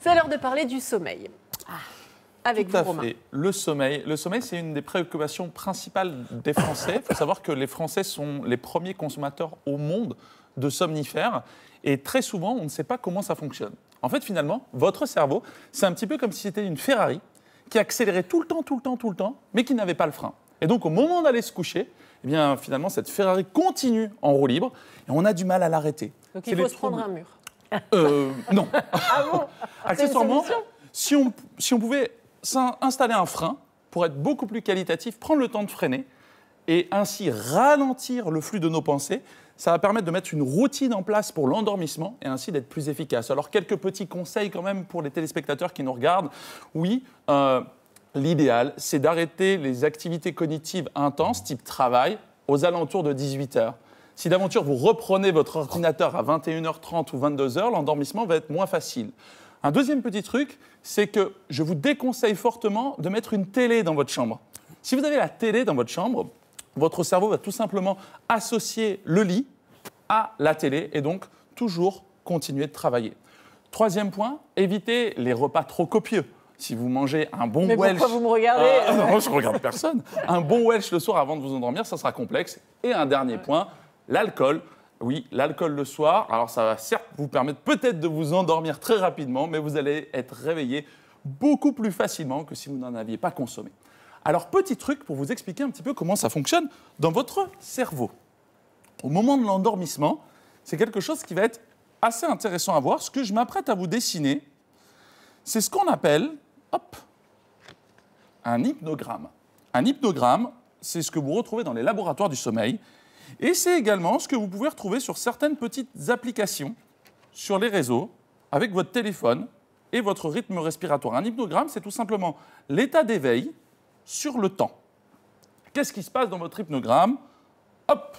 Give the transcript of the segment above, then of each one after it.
C'est l'heure de parler du sommeil. Ah, Avec Tout vous, Le sommeil, le sommeil c'est une des préoccupations principales des Français. Il faut savoir que les Français sont les premiers consommateurs au monde de somnifères. Et très souvent, on ne sait pas comment ça fonctionne. En fait, finalement, votre cerveau, c'est un petit peu comme si c'était une Ferrari qui accélérait tout le temps, tout le temps, tout le temps, mais qui n'avait pas le frein. Et donc, au moment d'aller se coucher, eh bien, finalement, cette Ferrari continue en roue libre et on a du mal à l'arrêter. Donc, il faut se prendre un mur. Euh, non. Ah Accessoirement, si on, si on pouvait installer un frein pour être beaucoup plus qualitatif, prendre le temps de freiner et ainsi ralentir le flux de nos pensées, ça va permettre de mettre une routine en place pour l'endormissement et ainsi d'être plus efficace. Alors quelques petits conseils quand même pour les téléspectateurs qui nous regardent. Oui, euh, l'idéal, c'est d'arrêter les activités cognitives intenses, type travail, aux alentours de 18 heures. Si d'aventure vous reprenez votre ordinateur à 21h30 ou 22h, l'endormissement va être moins facile. Un deuxième petit truc, c'est que je vous déconseille fortement de mettre une télé dans votre chambre. Si vous avez la télé dans votre chambre, votre cerveau va tout simplement associer le lit à la télé et donc toujours continuer de travailler. Troisième point, évitez les repas trop copieux. Si vous mangez un bon Mais Welsh. Pourquoi vous me regardez ah, Non, je regarde personne. Un bon Welsh le soir avant de vous endormir, ça sera complexe. Et un dernier point, l'alcool. Oui, l'alcool le soir. Alors ça va certes vous permettre peut-être de vous endormir très rapidement, mais vous allez être réveillé beaucoup plus facilement que si vous n'en aviez pas consommé. Alors petit truc pour vous expliquer un petit peu comment ça fonctionne dans votre cerveau. Au moment de l'endormissement, c'est quelque chose qui va être assez intéressant à voir. Ce que je m'apprête à vous dessiner, c'est ce qu'on appelle, un hypnogramme. Un hypnogramme, c'est ce que vous retrouvez dans les laboratoires du sommeil. Et c'est également ce que vous pouvez retrouver sur certaines petites applications sur les réseaux, avec votre téléphone et votre rythme respiratoire. Un hypnogramme, c'est tout simplement l'état d'éveil sur le temps. Qu'est-ce qui se passe dans votre hypnogramme Hop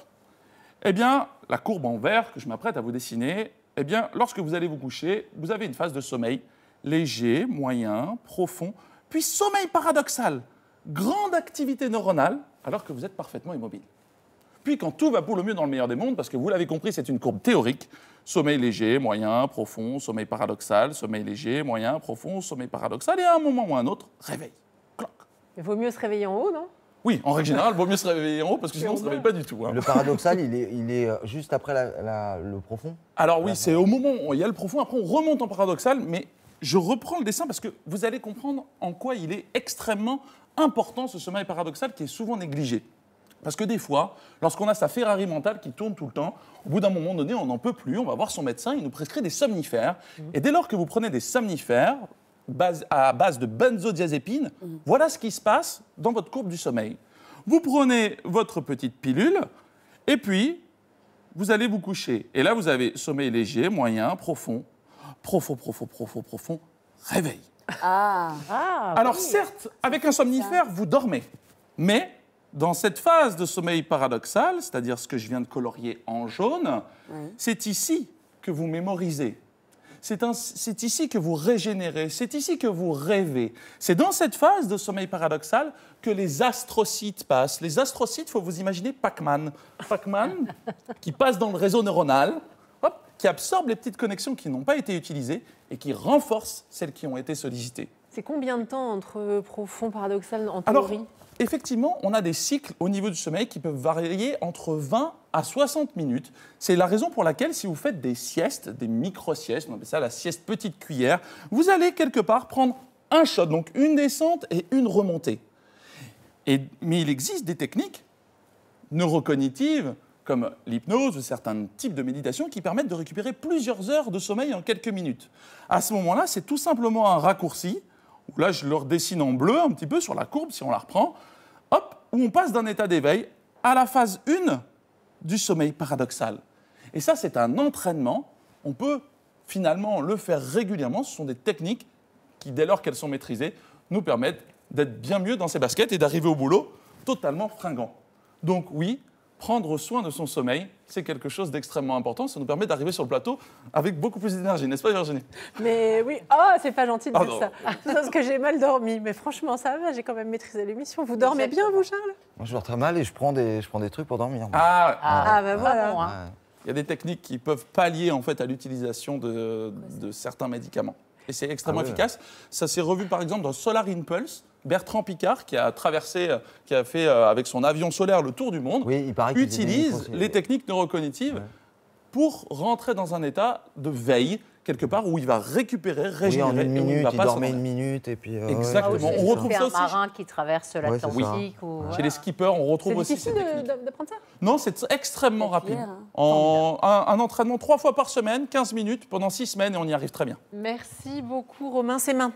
Eh bien, la courbe en vert que je m'apprête à vous dessiner, eh bien, lorsque vous allez vous coucher, vous avez une phase de sommeil léger, moyen, profond, puis sommeil paradoxal, grande activité neuronale, alors que vous êtes parfaitement immobile puis quand tout va pour le mieux dans le meilleur des mondes, parce que vous l'avez compris, c'est une courbe théorique. Sommeil léger, moyen, profond, sommeil paradoxal, sommeil léger, moyen, profond, sommeil paradoxal, et à un moment ou à un autre, réveil. Il vaut mieux se réveiller en haut, non oui, en règle générale, vaut mieux se réveiller en haut parce que sinon on ne se réveille pas du tout. Hein. Le paradoxal, il est, euh, juste après le profond Alors oui, c'est au moment où il y a le profond, après on remonte en paradoxal, mais je reprends le dessin parce que vous allez comprendre en quoi il est extrêmement important ce sommeil paradoxal qui est souvent négligé. Parce que des fois, lorsqu'on a sa Ferrari mentale qui tourne tout le temps, au bout d'un moment donné, on n'en peut plus, on va voir son médecin, il nous prescrit des somnifères. Mhm. Et dès lors que vous prenez des somnifères à base de benzodiazépines, mhm. voilà ce qui se passe dans votre courbe du sommeil. Vous prenez votre petite pilule, et puis vous allez vous coucher. Et là, vous avez sommeil léger, moyen, profond, profond, profond, profond, profond, réveil. Ah, ah Alors certes, avec un somnifère, vous dormez, mais dans cette phase de sommeil paradoxal, c'est-à-dire ce que je viens de colorier en jaune, c'est ici que vous mémorisez. C'est ici que vous régénérez, c'est ici que vous rêvez. C'est dans cette phase de sommeil paradoxal que les astrocytes passent. Les astrocytes, il faut vous imaginer Pac-Man. Pac-Man qui passe dans le réseau neuronal, qui absorbe les petites connexions qui n'ont pas été utilisées et qui renforce celles qui ont été sollicitées. C'est combien de temps entre euh, profond, paradoxal, en théorie Alors, Effectivement, on a des cycles au niveau du sommeil qui peuvent varier entre 20 à 60 minutes. C'est la raison pour laquelle si vous faites des siestes, des micro-siestes, on appelle ça la sieste petite cuillère, vous allez quelque part prendre un shot, donc une descente et une remontée. Et, mais il existe des techniques neurocognitives comme l'hypnose ou certains types de méditation qui permettent de récupérer plusieurs heures de sommeil en quelques minutes. À ce moment-là, c'est tout simplement un raccourci où là je leur dessine en bleu un petit peu sur la courbe, si on la reprend, hop, où on passe d'un état d'éveil à la phase 1 du sommeil paradoxal. Et ça, c'est un entraînement. On peut finalement le faire régulièrement. Ce sont des techniques qui, dès lors qu'elles sont maîtrisées, nous permettent d'être bien mieux dans ces baskets et d'arriver au boulot totalement fringant. Donc oui, prendre soin de son sommeil, c'est quelque chose d'extrêmement important. Ça nous permet d'arriver sur le plateau avec beaucoup plus d'énergie, n'est-ce pas Virginie Mais oui, oh, c'est pas gentil de dire ça. parce que j'ai mal dormi. Mais franchement, ça va, j'ai quand même maîtrisé l'émission. Vous dormez bien, vous, Charles Moi, je dors très mal et je prends des, je prends des trucs pour dormir. Ah, ben ah, bah voilà. Ah hein. Il y a des techniques qui peuvent pallier en fait à l'utilisation de, certains médicaments. Et c'est extrêmement ah efficace. Ça s'est revu par exemple dans Solar Impulse, Bertrand Piccard, qui a traversé, euh, qui a fait euh, avec son avion solaire le tour du monde, utilise les techniques neurocognitives pour rentrer dans un état de veille quelque part où il va récupérer, régénérer. une minute, et il, va pas dormait une minute et puis. Euh, Exactement. on retrouve ça aussi. les marin qui traverse l'Atlantique ou. Chez les skippers, on retrouve aussi. C'est difficile prendre ça. Non, c'est extrêmement rapide. Hein. en, un, un, entraînement trois fois par semaine, 15 minutes pendant six semaines et on y arrive très bien. Merci beaucoup, Romain. C'est maintenant.